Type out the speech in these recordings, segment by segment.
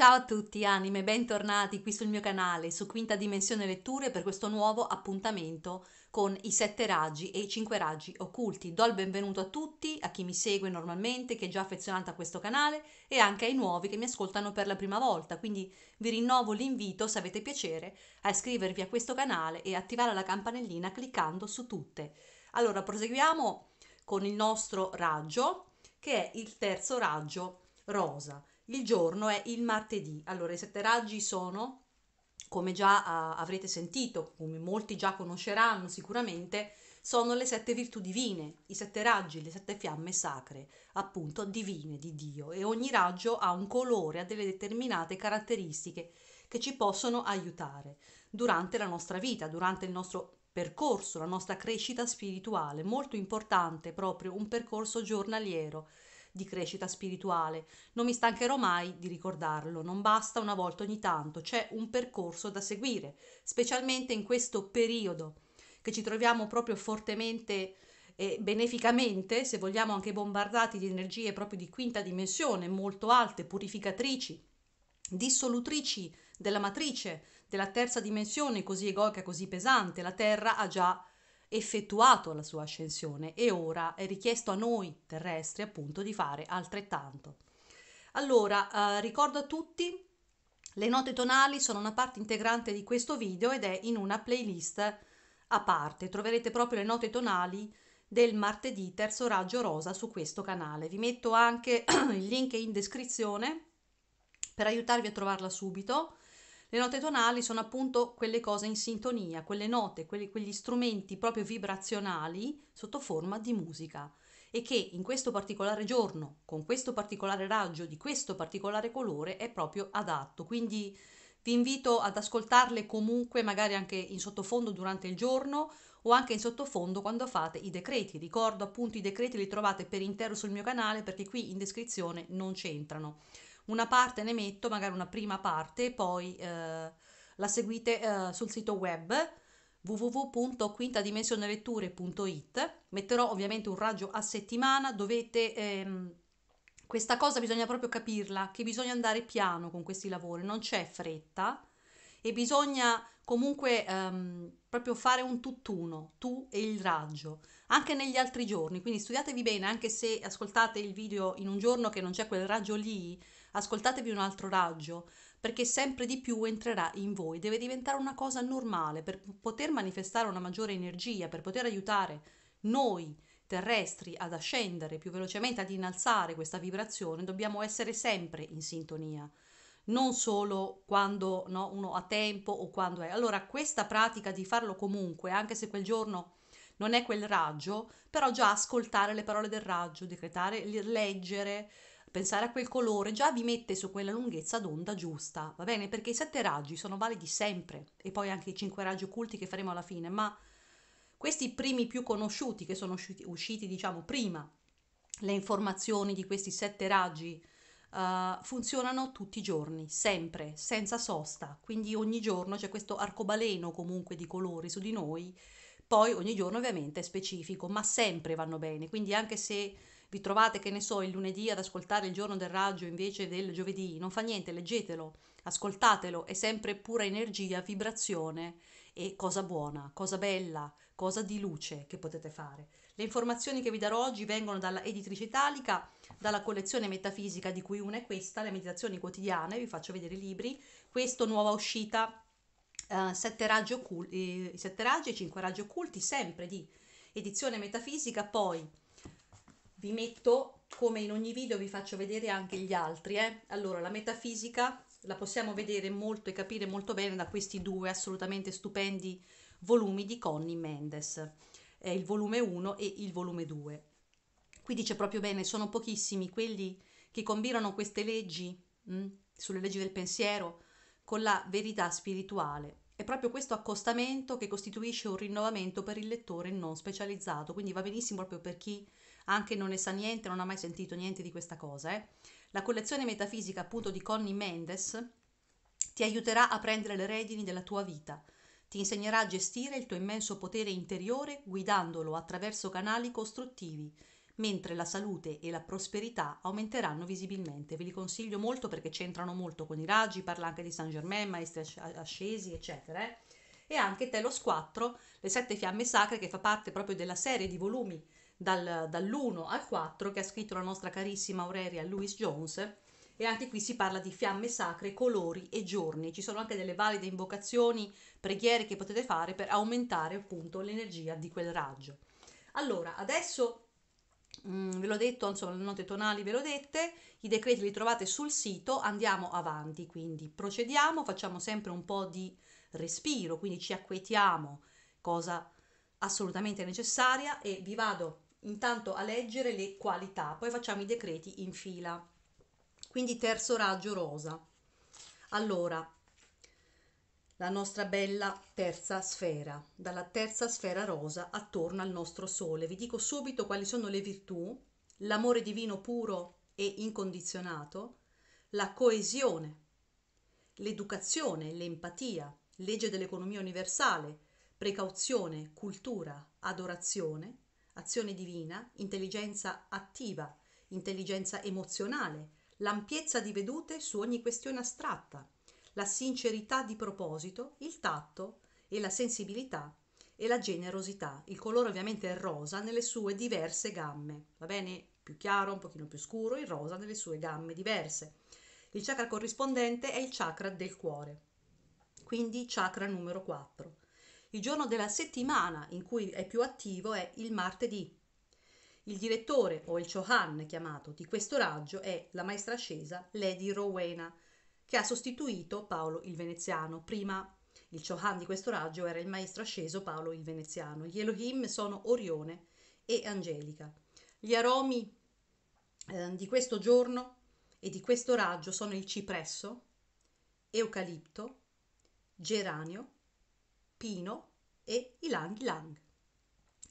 Ciao a tutti anime, bentornati qui sul mio canale su Quinta Dimensione Letture per questo nuovo appuntamento con i sette raggi e i cinque raggi occulti. Do il benvenuto a tutti, a chi mi segue normalmente, che è già affezionato a questo canale e anche ai nuovi che mi ascoltano per la prima volta, quindi vi rinnovo l'invito, se avete piacere, a iscrivervi a questo canale e attivare la campanellina cliccando su tutte. Allora, proseguiamo con il nostro raggio, che è il terzo raggio rosa. Il giorno è il martedì. Allora, i sette raggi sono, come già uh, avrete sentito, come molti già conosceranno sicuramente, sono le sette virtù divine, i sette raggi, le sette fiamme sacre, appunto divine di Dio, e ogni raggio ha un colore, ha delle determinate caratteristiche che ci possono aiutare durante la nostra vita, durante il nostro percorso, la nostra crescita spirituale, molto importante proprio un percorso giornaliero di crescita spirituale. Non mi stancherò mai di ricordarlo, non basta una volta ogni tanto, c'è un percorso da seguire, specialmente in questo periodo che ci troviamo proprio fortemente e beneficamente, se vogliamo, anche bombardati di energie proprio di quinta dimensione, molto alte, purificatrici, dissolutrici della matrice, della terza dimensione così egoica, così pesante. La Terra ha già effettuato la sua ascensione e ora è richiesto a noi terrestri appunto di fare altrettanto. Allora, eh, ricordo a tutti, le note tonali sono una parte integrante di questo video ed è in una playlist a parte. Troverete proprio le note tonali del martedì terzo raggio rosa su questo canale. Vi metto anche il link in descrizione per aiutarvi a trovarla subito le note tonali sono appunto quelle cose in sintonia, quelle note, quelli, quegli strumenti proprio vibrazionali sotto forma di musica e che in questo particolare giorno, con questo particolare raggio, di questo particolare colore, è proprio adatto. Quindi vi invito ad ascoltarle comunque, magari anche in sottofondo durante il giorno o anche in sottofondo quando fate i decreti. Ricordo appunto i decreti li trovate per intero sul mio canale perché qui in descrizione non c'entrano una parte ne metto, magari una prima parte, poi eh, la seguite eh, sul sito web www.quintadimensioneletture.it. Metterò ovviamente un raggio a settimana, dovete... Ehm, questa cosa bisogna proprio capirla, che bisogna andare piano con questi lavori, non c'è fretta e bisogna comunque ehm, proprio fare un tutt'uno, tu e il raggio, anche negli altri giorni, quindi studiatevi bene, anche se ascoltate il video in un giorno che non c'è quel raggio lì, ascoltatevi un altro raggio, perché sempre di più entrerà in voi, deve diventare una cosa normale per poter manifestare una maggiore energia, per poter aiutare noi terrestri ad ascendere più velocemente, ad innalzare questa vibrazione, dobbiamo essere sempre in sintonia non solo quando no, uno ha tempo o quando è. Allora questa pratica di farlo comunque, anche se quel giorno non è quel raggio, però già ascoltare le parole del raggio, decretare, leggere, pensare a quel colore già vi mette su quella lunghezza d'onda giusta, va bene? Perché i sette raggi sono validi sempre e poi anche i cinque raggi occulti che faremo alla fine, ma questi primi più conosciuti che sono usciti, usciti diciamo prima, le informazioni di questi sette raggi uh, funzionano tutti i giorni, sempre, senza sosta, quindi ogni giorno c'è questo arcobaleno comunque di colori su di noi, poi ogni giorno ovviamente è specifico, ma sempre vanno bene, quindi anche se vi trovate, che ne so, il lunedì ad ascoltare il giorno del raggio invece del giovedì, non fa niente, leggetelo, ascoltatelo, è sempre pura energia, vibrazione e cosa buona, cosa bella, cosa di luce che potete fare. Le informazioni che vi darò oggi vengono dalla editrice italica, dalla collezione metafisica di cui una è questa, le meditazioni quotidiane, vi faccio vedere i libri, questo nuova uscita, uh, sette, raggi occul- eh, sette raggi e cinque raggi occulti, sempre di edizione metafisica, poi vi metto, come in ogni video, vi faccio vedere anche gli altri. Eh? Allora, la metafisica la possiamo vedere molto e capire molto bene da questi due assolutamente stupendi volumi di Connie Mendes, eh, il volume 1 e il volume 2. Qui dice proprio bene, sono pochissimi quelli che combinano queste leggi, mh, mm, sulle leggi del pensiero, con la verità spirituale. È proprio questo accostamento che costituisce un rinnovamento per il lettore non specializzato, quindi va benissimo proprio per chi anche non ne sa niente, non ha mai sentito niente di questa cosa. Eh. La collezione metafisica appunto di Connie Mendes ti aiuterà a prendere le redini della tua vita, ti insegnerà a gestire il tuo immenso potere interiore guidandolo attraverso canali costruttivi, mentre la salute e la prosperità aumenteranno visibilmente. Ve li consiglio molto perché c'entrano molto con i raggi, parla anche di Saint Germain, maestri ascesi, eccetera. Eh? E anche Telos 4, le sette fiamme sacre, che fa parte proprio della serie di volumi dal, dall'1 al 4 che ha scritto la nostra carissima Aurelia Louis Jones e anche qui si parla di fiamme sacre, colori e giorni. Ci sono anche delle valide invocazioni, preghiere che potete fare per aumentare appunto l'energia di quel raggio. Allora, adesso Mm, ve l'ho detto, insomma, le note tonali ve l'ho dette, i decreti li trovate sul sito, andiamo avanti, quindi procediamo, facciamo sempre un po' di respiro, quindi ci acquetiamo, cosa assolutamente necessaria e vi vado intanto a leggere le qualità, poi facciamo i decreti in fila. Quindi terzo raggio rosa. Allora, la nostra bella terza sfera, dalla terza sfera rosa attorno al nostro sole. Vi dico subito quali sono le virtù, l'amore divino puro e incondizionato, la coesione, l'educazione, l'empatia, legge dell'economia universale, precauzione, cultura, adorazione, azione divina, intelligenza attiva, intelligenza emozionale, l'ampiezza di vedute su ogni questione astratta, la sincerità di proposito, il tatto e la sensibilità e la generosità. Il colore ovviamente è rosa nelle sue diverse gamme, va bene? Più chiaro, un pochino più scuro, il rosa nelle sue gamme diverse. Il chakra corrispondente è il chakra del cuore, quindi chakra numero 4. Il giorno della settimana in cui è più attivo è il martedì. Il direttore o il Chohan chiamato di questo raggio è la maestra scesa Lady Rowena, che ha sostituito Paolo il Veneziano. Prima il Chohan di questo raggio era il maestro asceso Paolo il Veneziano. Gli Elohim sono Orione e Angelica. Gli aromi eh, di questo giorno e di questo raggio sono il cipresso, eucalipto, geranio pino e ilang ilang.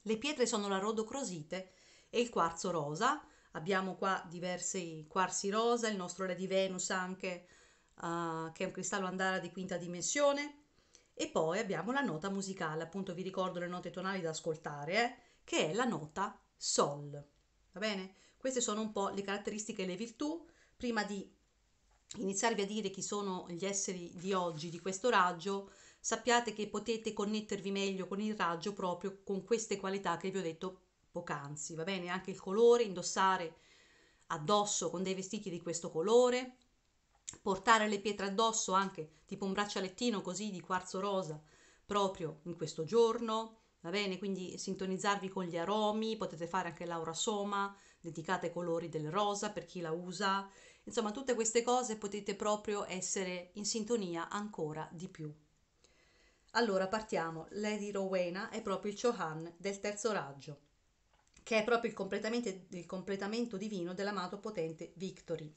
Le pietre sono la rodocrosite e il quarzo rosa. Abbiamo qua diversi quarzi rosa, il nostro Re di Venus anche, uh, che è un cristallo andara di quinta dimensione. E poi abbiamo la nota musicale, appunto vi ricordo le note tonali da ascoltare, eh, che è la nota Sol. Va bene? Queste sono un po' le caratteristiche e le virtù. Prima di iniziarvi a dire chi sono gli esseri di oggi, di questo raggio, sappiate che potete connettervi meglio con il raggio proprio con queste qualità che vi ho detto poc'anzi, va bene? Anche il colore, indossare addosso con dei vestiti di questo colore, portare le pietre addosso anche tipo un braccialettino così di quarzo rosa proprio in questo giorno, va bene? Quindi sintonizzarvi con gli aromi, potete fare anche l'aura soma dedicata ai colori del rosa per chi la usa, insomma tutte queste cose potete proprio essere in sintonia ancora di più. Allora partiamo. Lady Rowena è proprio il Chohan del terzo raggio, che è proprio il, il completamento divino dell'amato potente Victory.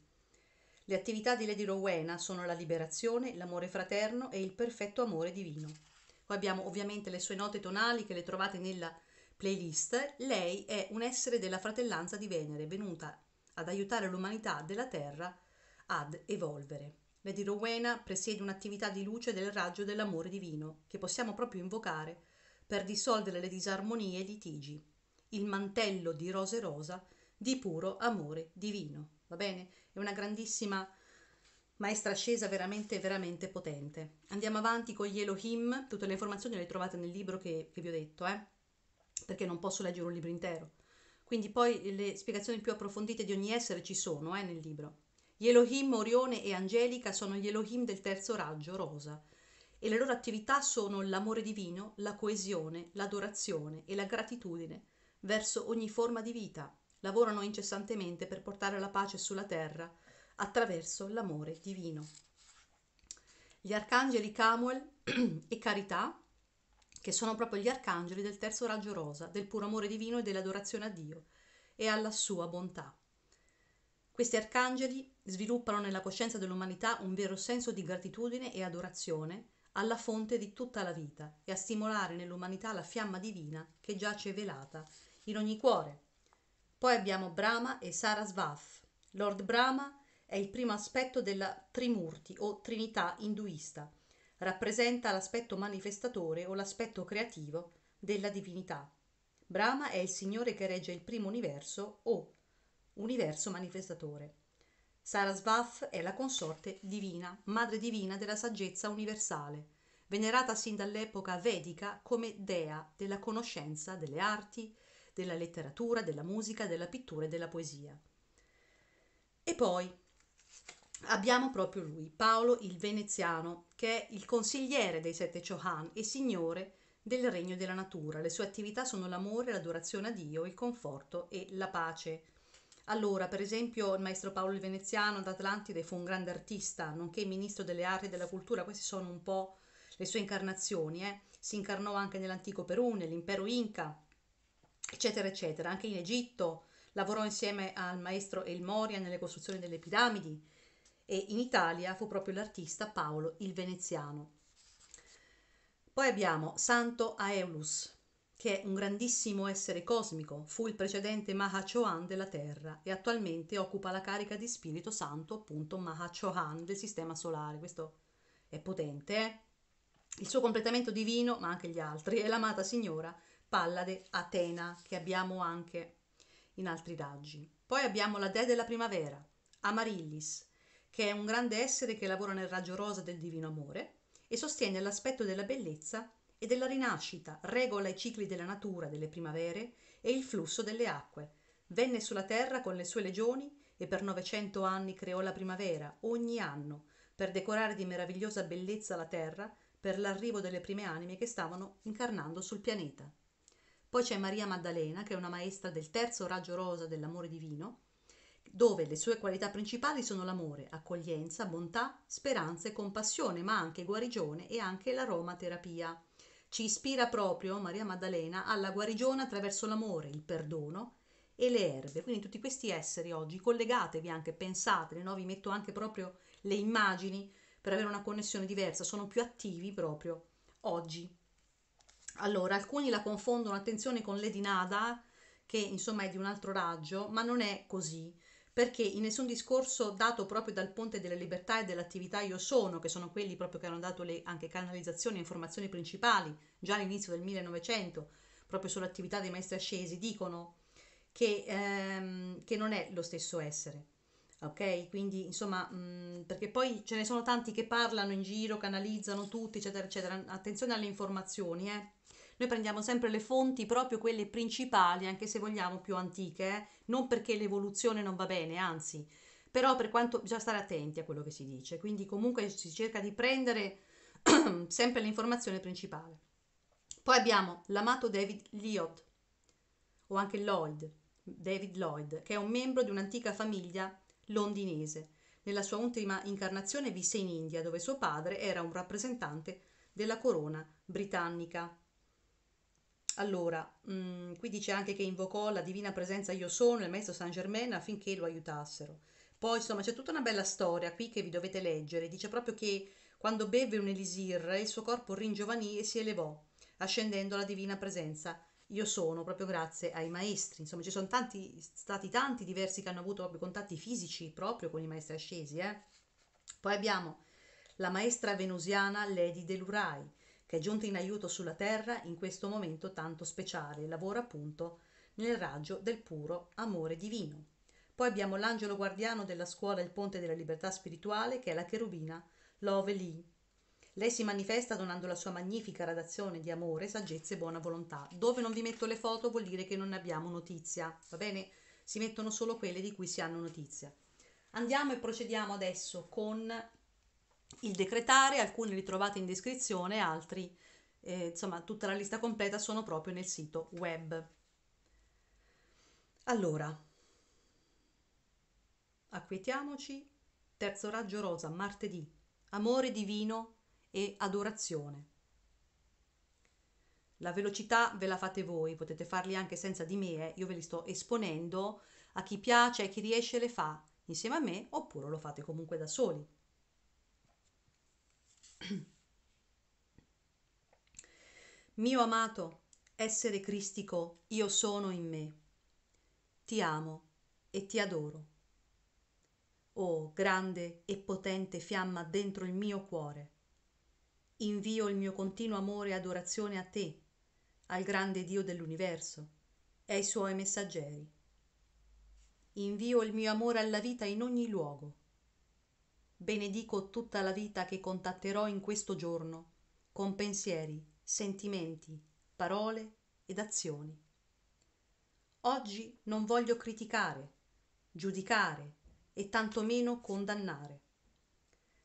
Le attività di Lady Rowena sono la liberazione, l'amore fraterno e il perfetto amore divino. Poi abbiamo ovviamente le sue note tonali che le trovate nella playlist. Lei è un essere della fratellanza di Venere, venuta ad aiutare l'umanità della Terra ad evolvere. Lady Rowena presiede un'attività di luce del raggio dell'amore divino, che possiamo proprio invocare per dissolvere le disarmonie e i litigi. Il mantello di rose rosa di puro amore divino. Va bene? È una grandissima maestra ascesa veramente, veramente potente. Andiamo avanti con gli Elohim. Tutte le informazioni le trovate nel libro che, che vi ho detto, eh? perché non posso leggere un libro intero. Quindi poi le spiegazioni più approfondite di ogni essere ci sono eh, nel libro. Gli Elohim Orione e Angelica sono gli Elohim del terzo raggio rosa e le loro attività sono l'amore divino, la coesione, l'adorazione e la gratitudine verso ogni forma di vita. Lavorano incessantemente per portare la pace sulla terra attraverso l'amore divino. Gli arcangeli Camuel e Carità, che sono proprio gli arcangeli del terzo raggio rosa, del puro amore divino e dell'adorazione a Dio e alla sua bontà. Questi arcangeli sviluppano nella coscienza dell'umanità un vero senso di gratitudine e adorazione alla fonte di tutta la vita e a stimolare nell'umanità la fiamma divina che giace velata in ogni cuore. Poi abbiamo Brahma e Sarasvath. Lord Brahma è il primo aspetto della Trimurti o Trinità induista. Rappresenta l'aspetto manifestatore o l'aspetto creativo della divinità. Brahma è il Signore che regge il primo universo o universo manifestatore. Sarasvath è la consorte divina, madre divina della saggezza universale, venerata sin dall'epoca vedica come dea della conoscenza, delle arti, della letteratura, della musica, della pittura e della poesia. E poi abbiamo proprio lui, Paolo il Veneziano, che è il consigliere dei sette Chohan e signore del regno della natura. Le sue attività sono l'amore, l'adorazione a Dio, il conforto e la pace. Allora, per esempio, il maestro Paolo il Veneziano d'Atlantide fu un grande artista, nonché ministro delle arti e della cultura, queste sono un po' le sue incarnazioni, eh? si incarnò anche nell'antico Perù, nell'impero Inca, eccetera, eccetera, anche in Egitto, lavorò insieme al maestro El Moria nelle costruzioni delle piramidi e in Italia fu proprio l'artista Paolo il Veneziano. Poi abbiamo Santo Aeulus, che è un grandissimo essere cosmico, fu il precedente Mahachohan della Terra e attualmente occupa la carica di Spirito Santo, appunto Mahachohan del Sistema Solare. Questo è potente. Eh? Il suo completamento divino, ma anche gli altri, è l'amata signora Pallade Atena, che abbiamo anche in altri raggi. Poi abbiamo la Dea della Primavera, Amarillis, che è un grande essere che lavora nel raggio rosa del divino amore e sostiene l'aspetto della bellezza e della rinascita, regola i cicli della natura, delle primavere e il flusso delle acque. Venne sulla terra con le sue legioni e per 900 anni creò la primavera, ogni anno, per decorare di meravigliosa bellezza la terra per l'arrivo delle prime anime che stavano incarnando sul pianeta. Poi c'è Maria Maddalena, che è una maestra del terzo raggio rosa dell'amore divino, dove le sue qualità principali sono l'amore, accoglienza, bontà, speranza e compassione, ma anche guarigione e anche l'aromaterapia. Ci ispira proprio Maria Maddalena alla guarigione attraverso l'amore, il perdono e le erbe. Quindi tutti questi esseri oggi collegatevi anche, pensatene, no? vi metto anche proprio le immagini per avere una connessione diversa, sono più attivi proprio oggi. Allora, alcuni la confondono, attenzione, con Lady Nada, che insomma è di un altro raggio, ma non è così perché in nessun discorso dato proprio dal Ponte della Libertà e dell'attività Io Sono, che sono quelli proprio che hanno dato le, anche canalizzazioni e informazioni principali già all'inizio del 1900, proprio sull'attività dei maestri ascesi, dicono che, ehm, che non è lo stesso essere. Ok, quindi insomma, mh, perché poi ce ne sono tanti che parlano in giro, canalizzano tutti, eccetera, eccetera. Attenzione alle informazioni, eh noi prendiamo sempre le fonti, proprio quelle principali, anche se vogliamo più antiche, eh? non perché l'evoluzione non va bene, anzi, però per quanto bisogna stare attenti a quello che si dice, quindi comunque si cerca di prendere sempre l'informazione principale. Poi abbiamo l'amato David Lyot, o anche Lloyd, David Lloyd, che è un membro di un'antica famiglia londinese. Nella sua ultima incarnazione visse in India, dove suo padre era un rappresentante della corona britannica. Allora, mh, mm, qui dice anche che invocò la divina presenza Io sono, il maestro Saint Germain, affinché lo aiutassero. Poi, insomma, c'è tutta una bella storia qui che vi dovete leggere. Dice proprio che quando beve un elisir, il suo corpo ringiovanì e si elevò, ascendendo alla divina presenza Io sono, proprio grazie ai maestri. Insomma, ci sono tanti, stati tanti diversi che hanno avuto proprio contatti fisici proprio con i maestri ascesi. Eh? Poi abbiamo la maestra venusiana Lady Delurai che è giunta in aiuto sulla terra in questo momento tanto speciale, lavora appunto nel raggio del puro amore divino. Poi abbiamo l'angelo guardiano della scuola Il Ponte della Libertà Spirituale, che è la cherubina Love Lee. Lei si manifesta donando la sua magnifica radazione di amore, saggezza e buona volontà. Dove non vi metto le foto vuol dire che non ne abbiamo notizia, va bene? Si mettono solo quelle di cui si hanno notizia. Andiamo e procediamo adesso con il decretare, alcuni li trovate in descrizione, altri, eh, insomma, tutta la lista completa sono proprio nel sito web. Allora, acquietiamoci, terzo raggio rosa, martedì, amore divino e adorazione. La velocità ve la fate voi, potete farli anche senza di me, eh. io ve li sto esponendo a chi piace, e chi riesce le fa insieme a me, oppure lo fate comunque da soli. Mio amato, essere cristico, io sono in me. Ti amo e ti adoro. Oh, grande e potente fiamma dentro il mio cuore. Invio il mio continuo amore e adorazione a te, al grande Dio dell'universo e ai suoi messaggeri. Invio il mio amore alla vita in ogni luogo benedico tutta la vita che contatterò in questo giorno con pensieri sentimenti parole ed azioni oggi non voglio criticare giudicare e tantomeno condannare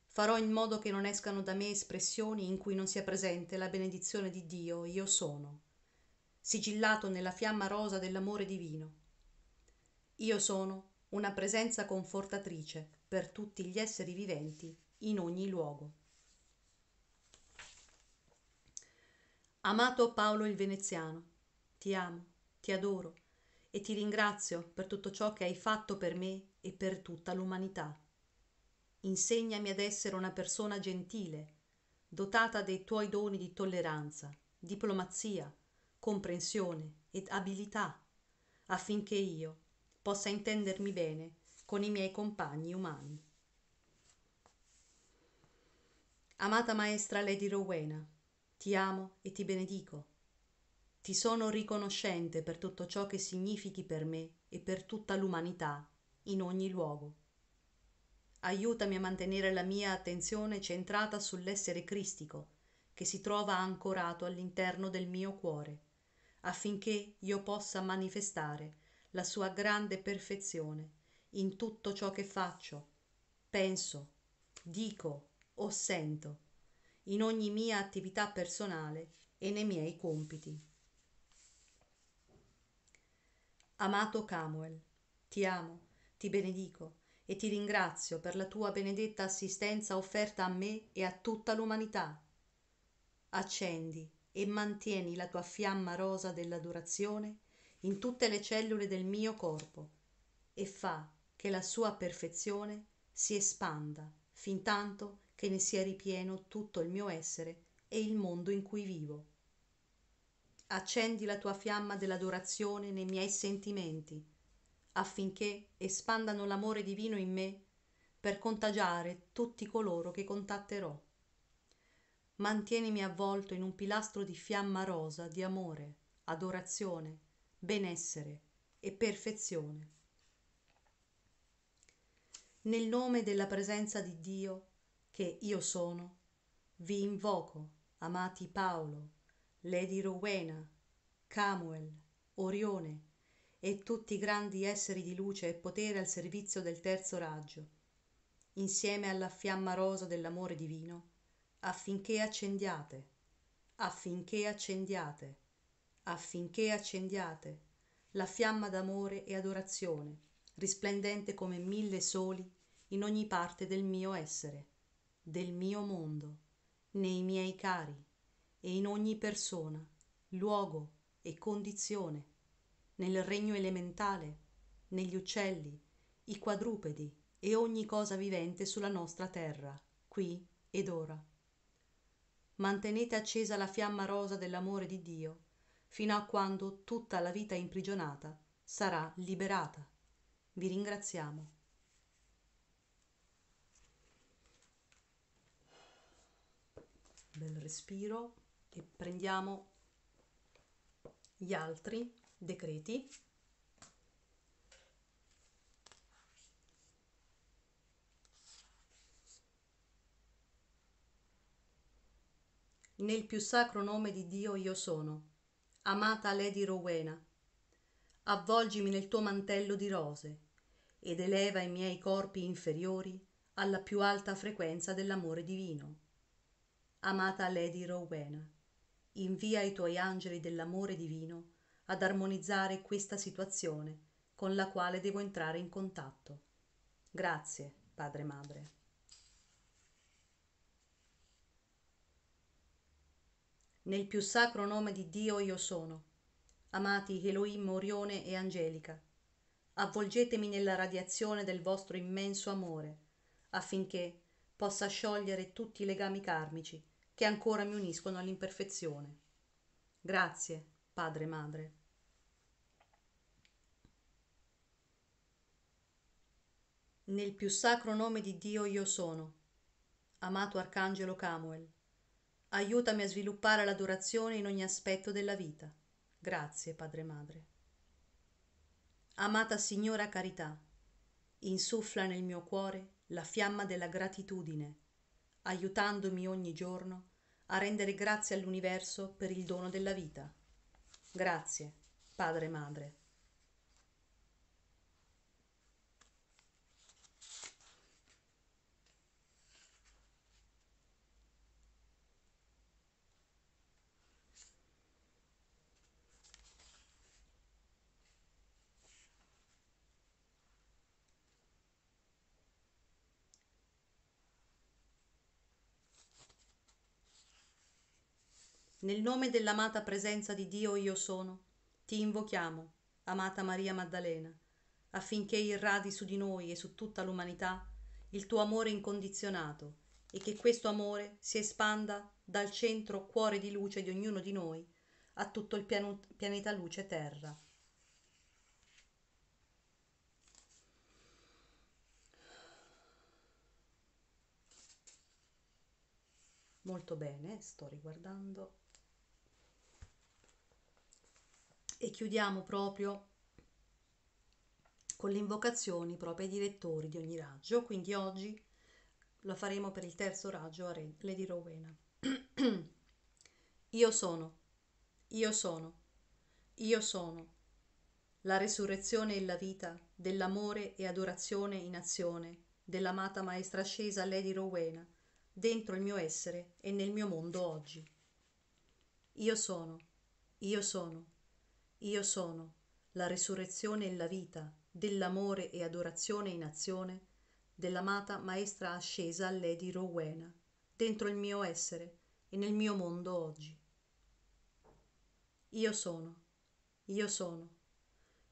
farò in modo che non escano da me espressioni in cui non sia presente la benedizione di dio io sono sigillato nella fiamma rosa dell'amore divino io sono una presenza confortatrice per tutti gli esseri viventi in ogni luogo. Amato Paolo il Veneziano, ti amo, ti adoro e ti ringrazio per tutto ciò che hai fatto per me e per tutta l'umanità. Insegnami ad essere una persona gentile, dotata dei tuoi doni di tolleranza, diplomazia, comprensione ed abilità, affinché io, possa intendermi bene con i miei compagni umani. Amata maestra Lady Rowena, ti amo e ti benedico. Ti sono riconoscente per tutto ciò che significhi per me e per tutta l'umanità, in ogni luogo. Aiutami a mantenere la mia attenzione centrata sull'essere cristico, che si trova ancorato all'interno del mio cuore, affinché io possa manifestare la sua grande perfezione in tutto ciò che faccio, penso, dico o sento, in ogni mia attività personale e nei miei compiti. Amato Camuel, ti amo, ti benedico e ti ringrazio per la tua benedetta assistenza offerta a me e a tutta l'umanità. Accendi e mantieni la tua fiamma rosa dell'adorazione in tutte le cellule del mio corpo e fa che la sua perfezione si espanda fin tanto che ne sia ripieno tutto il mio essere e il mondo in cui vivo. Accendi la tua fiamma dell'adorazione nei miei sentimenti, affinché espandano l'amore divino in me per contagiare tutti coloro che contatterò. Mantienimi avvolto in un pilastro di fiamma rosa di amore, adorazione, benessere e perfezione. Nel nome della presenza di Dio, che io sono, vi invoco, amati Paolo, Lady Rowena, Camuel, Orione e tutti i grandi esseri di luce e potere al servizio del terzo raggio, insieme alla fiamma rosa dell'amore divino, affinché accendiate, affinché accendiate affinché accendiate la fiamma d'amore e adorazione, risplendente come mille soli in ogni parte del mio essere, del mio mondo, nei miei cari e in ogni persona, luogo e condizione, nel regno elementale, negli uccelli, i quadrupedi e ogni cosa vivente sulla nostra terra, qui ed ora. Mantenete accesa la fiamma rosa dell'amore di Dio fino a quando tutta la vita imprigionata sarà liberata. Vi ringraziamo. Bel respiro e prendiamo gli altri decreti. Nel più sacro nome di Dio io sono amata lady rowena avvolgimi nel tuo mantello di rose ed eleva i miei corpi inferiori alla più alta frequenza dell'amore divino amata lady rowena invia i tuoi angeli dell'amore divino ad armonizzare questa situazione con la quale devo entrare in contatto grazie padre madre Nel più sacro nome di Dio io sono. Amati Elohim, Orione e Angelica, avvolgetemi nella radiazione del vostro immenso amore, affinché possa sciogliere tutti i legami karmici che ancora mi uniscono all'imperfezione. Grazie, Padre e Madre. Nel più sacro nome di Dio io sono, amato Arcangelo Camuel, Aiutami a sviluppare l'adorazione in ogni aspetto della vita. Grazie, Padre Madre. Amata Signora Carità, insuffla nel mio cuore la fiamma della gratitudine, aiutandomi ogni giorno a rendere grazie all'universo per il dono della vita. Grazie, Padre Madre. Nel nome dell'amata presenza di Dio io sono, ti invochiamo, amata Maria Maddalena, affinché irradi su di noi e su tutta l'umanità il tuo amore incondizionato e che questo amore si espanda dal centro cuore di luce di ognuno di noi a tutto il piano, pianeta luce Terra. Molto bene, sto riguardando e chiudiamo proprio con le invocazioni proprio ai direttori di ogni raggio, quindi oggi la faremo per il terzo raggio a Lady Rowena. io sono, io sono, io sono, la resurrezione e la vita dell'amore e adorazione in azione dell'amata maestra ascesa Lady Rowena dentro il mio essere e nel mio mondo oggi. Io sono, io sono, io sono la risurrezione e la vita, dell'amore e adorazione in azione, dell'amata Maestra ascesa all'È Rowena, dentro il mio essere e nel mio mondo oggi. Io sono, io sono,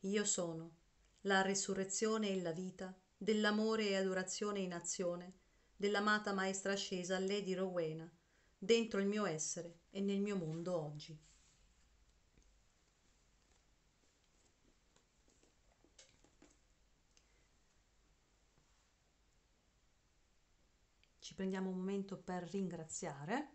io sono, la risurrezione e la vita, dell'amore e adorazione in azione, dell'amata Maestra ascesa all'È Rowena, dentro il mio essere e nel mio mondo oggi. ci prendiamo un momento per ringraziare.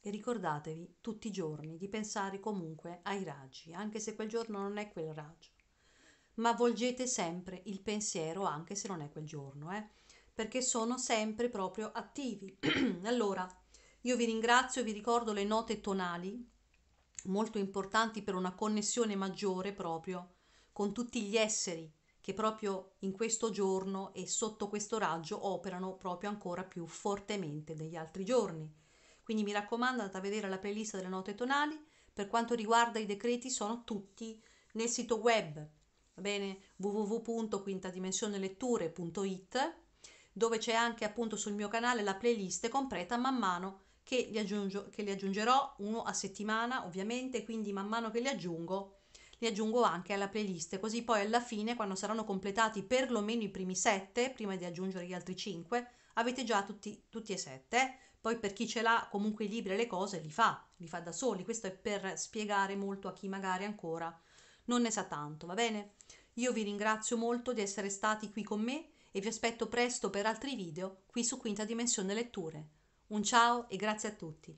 E ricordatevi tutti i giorni di pensare comunque ai raggi, anche se quel giorno non è quel raggio. Ma volgete sempre il pensiero anche se non è quel giorno, eh? perché sono sempre proprio attivi. allora, io vi ringrazio, vi ricordo le note tonali, molto importanti per una connessione maggiore proprio con tutti gli esseri che proprio in questo giorno e sotto questo raggio operano proprio ancora più fortemente degli altri giorni. Quindi mi raccomando andate a vedere la playlist delle note tonali, per quanto riguarda i decreti sono tutti nel sito web, va bene, www.quintadimensioneletture.it, dove c'è anche appunto sul mio canale la playlist completa man mano che li, aggiungo, che li aggiungerò uno a settimana ovviamente, quindi man mano che li aggiungo li aggiungo anche alla playlist, così poi alla fine, quando saranno completati perlomeno i primi sette, prima di aggiungere gli altri cinque, avete già tutti, tutti e sette. Poi per chi ce l'ha comunque i libri e le cose li fa, li fa da soli. Questo è per spiegare molto a chi magari ancora non ne sa tanto, va bene? Io vi ringrazio molto di essere stati qui con me e vi aspetto presto per altri video qui su Quinta Dimensione Letture. Un ciao e grazie a tutti.